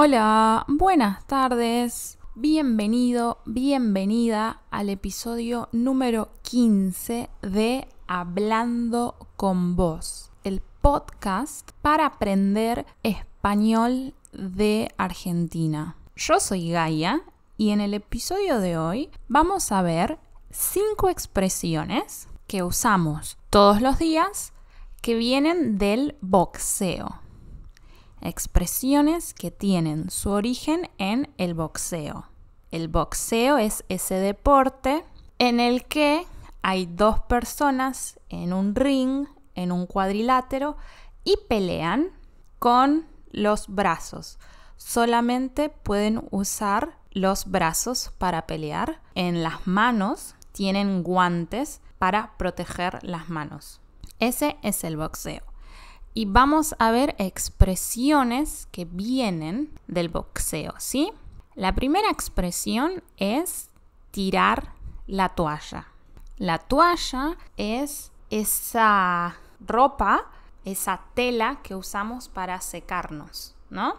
Hola, buenas tardes. Bienvenido, bienvenida al episodio número 15 de Hablando con vos, el podcast para aprender español de Argentina. Yo soy Gaia y en el episodio de hoy vamos a ver cinco expresiones que usamos todos los días que vienen del boxeo expresiones que tienen su origen en el boxeo. El boxeo es ese deporte en el que hay dos personas en un ring, en un cuadrilátero, y pelean con los brazos. Solamente pueden usar los brazos para pelear. En las manos tienen guantes para proteger las manos. Ese es el boxeo y vamos a ver expresiones que vienen del boxeo, ¿sí? La primera expresión es tirar la toalla. La toalla es esa ropa, esa tela que usamos para secarnos, ¿no?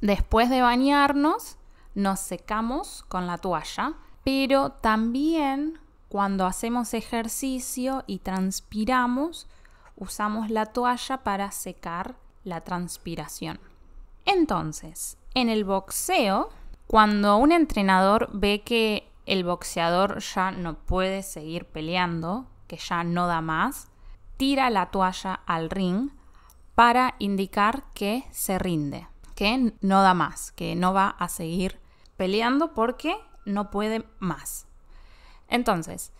Después de bañarnos, nos secamos con la toalla, pero también cuando hacemos ejercicio y transpiramos, usamos la toalla para secar la transpiración. Entonces, en el boxeo, cuando un entrenador ve que el boxeador ya no puede seguir peleando, que ya no da más, tira la toalla al ring para indicar que se rinde, que no da más, que no va a seguir peleando porque no puede más. Entonces,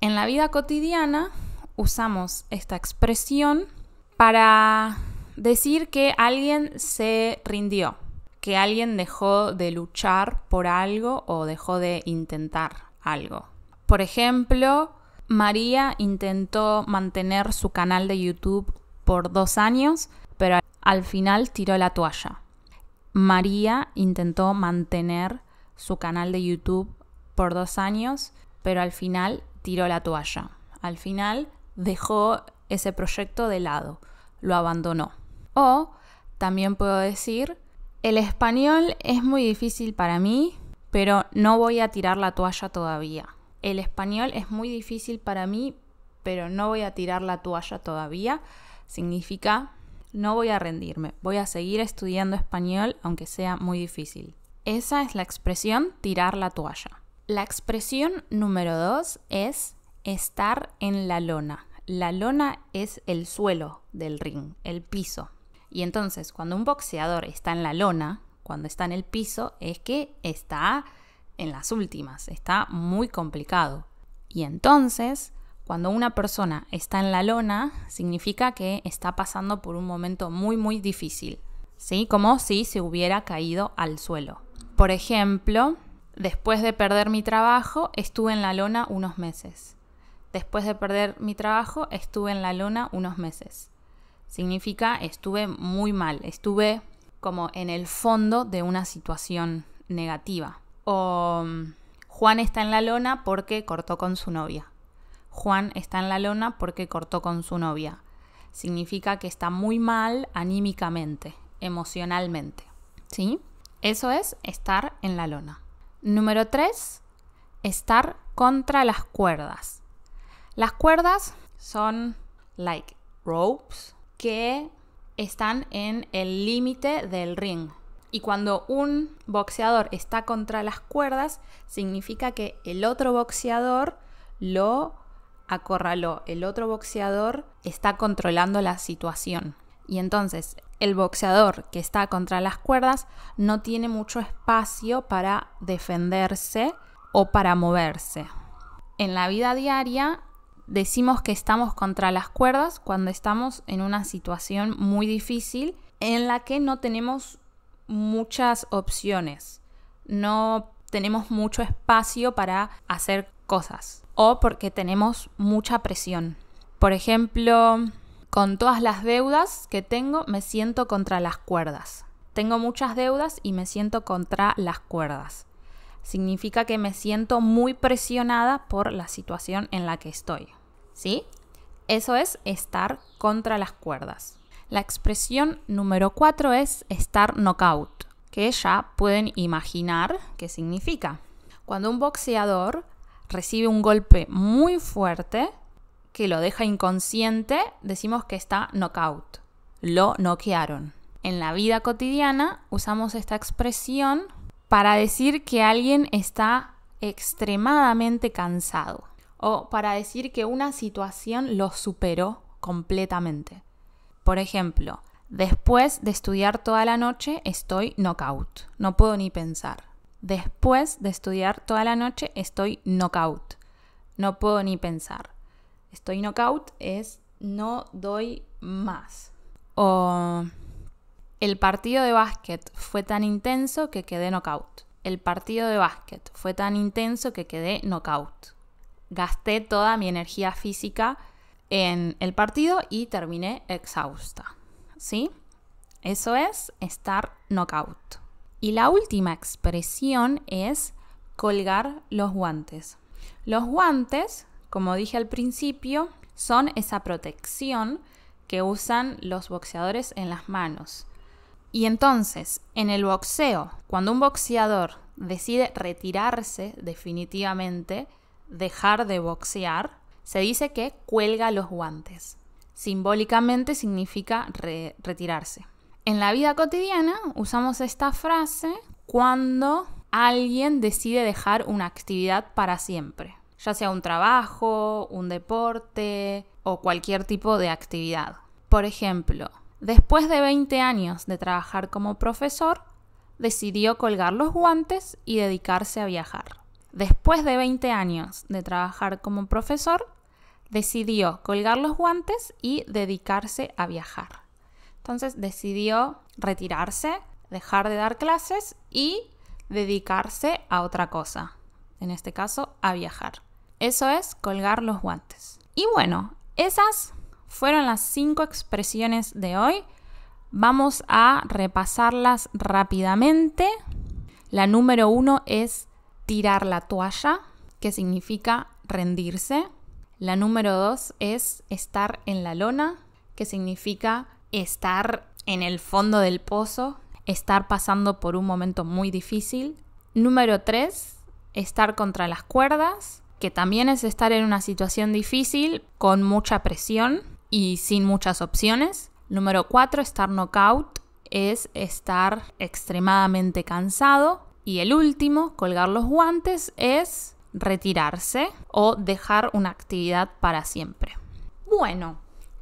en la vida cotidiana usamos esta expresión para decir que alguien se rindió, que alguien dejó de luchar por algo o dejó de intentar algo. Por ejemplo, María intentó mantener su canal de YouTube por dos años, pero al final tiró la toalla. María intentó mantener su canal de YouTube por dos años, pero al final tiró la toalla. Al final dejó ese proyecto de lado, lo abandonó. O también puedo decir, el español es muy difícil para mí, pero no voy a tirar la toalla todavía. El español es muy difícil para mí, pero no voy a tirar la toalla todavía. Significa, no voy a rendirme, voy a seguir estudiando español aunque sea muy difícil. Esa es la expresión tirar la toalla. La expresión número dos es estar en la lona. La lona es el suelo del ring, el piso. Y entonces, cuando un boxeador está en la lona, cuando está en el piso, es que está en las últimas, está muy complicado. Y entonces, cuando una persona está en la lona, significa que está pasando por un momento muy, muy difícil, ¿sí? Como si se hubiera caído al suelo. Por ejemplo, después de perder mi trabajo, estuve en la lona unos meses. Después de perder mi trabajo, estuve en la lona unos meses. Significa estuve muy mal, estuve como en el fondo de una situación negativa. O mm, Juan está en la lona porque cortó con su novia. Juan está en la lona porque cortó con su novia. Significa que está muy mal anímicamente, emocionalmente. ¿Sí? Eso es estar en la lona. Número 3. Estar contra las cuerdas. Las cuerdas son like ropes que están en el límite del ring. Y cuando un boxeador está contra las cuerdas, significa que el otro boxeador lo acorraló. El otro boxeador está controlando la situación. Y entonces el boxeador que está contra las cuerdas no tiene mucho espacio para defenderse o para moverse. En la vida diaria Decimos que estamos contra las cuerdas cuando estamos en una situación muy difícil en la que no tenemos muchas opciones, no tenemos mucho espacio para hacer cosas o porque tenemos mucha presión. Por ejemplo, con todas las deudas que tengo me siento contra las cuerdas. Tengo muchas deudas y me siento contra las cuerdas significa que me siento muy presionada por la situación en la que estoy. ¿Sí? Eso es estar contra las cuerdas. La expresión número cuatro es estar knockout, que ya pueden imaginar qué significa. Cuando un boxeador recibe un golpe muy fuerte que lo deja inconsciente, decimos que está knockout. Lo noquearon. En la vida cotidiana usamos esta expresión para decir que alguien está extremadamente cansado o para decir que una situación lo superó completamente. Por ejemplo, después de estudiar toda la noche estoy knockout, no puedo ni pensar. Después de estudiar toda la noche estoy knockout, no puedo ni pensar. Estoy knockout es no doy más. O el partido de básquet fue tan intenso que quedé knockout. El partido de básquet fue tan intenso que quedé knockout. Gasté toda mi energía física en el partido y terminé exhausta. ¿Sí? Eso es estar knockout. Y la última expresión es colgar los guantes. Los guantes, como dije al principio, son esa protección que usan los boxeadores en las manos y entonces, en el boxeo, cuando un boxeador decide retirarse definitivamente, dejar de boxear, se dice que cuelga los guantes. Simbólicamente significa retirarse. En la vida cotidiana usamos esta frase cuando alguien decide dejar una actividad para siempre, ya sea un trabajo, un deporte o cualquier tipo de actividad. Por ejemplo, Después de 20 años de trabajar como profesor, decidió colgar los guantes y dedicarse a viajar. Después de 20 años de trabajar como profesor, decidió colgar los guantes y dedicarse a viajar. Entonces decidió retirarse, dejar de dar clases y dedicarse a otra cosa, en este caso a viajar. Eso es colgar los guantes. Y bueno, esas fueron las cinco expresiones de hoy. Vamos a repasarlas rápidamente. La número uno es tirar la toalla, que significa rendirse. La número dos es estar en la lona, que significa estar en el fondo del pozo, estar pasando por un momento muy difícil. Número tres, estar contra las cuerdas, que también es estar en una situación difícil con mucha presión y sin muchas opciones. Número 4, estar knockout es estar extremadamente cansado. Y el último, colgar los guantes, es retirarse o dejar una actividad para siempre. Bueno,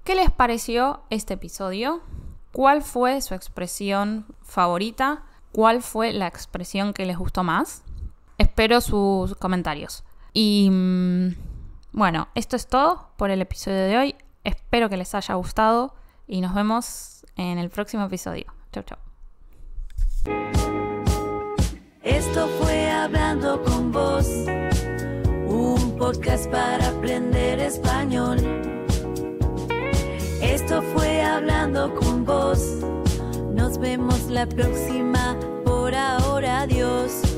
¿qué les pareció este episodio? ¿Cuál fue su expresión favorita? ¿Cuál fue la expresión que les gustó más? Espero sus comentarios. Y mm, bueno, esto es todo por el episodio de hoy. Espero que les haya gustado y nos vemos en el próximo episodio. Chau, chau. Esto fue Hablando con Vos, un podcast para aprender español. Esto fue Hablando con Vos, nos vemos la próxima, por ahora adiós.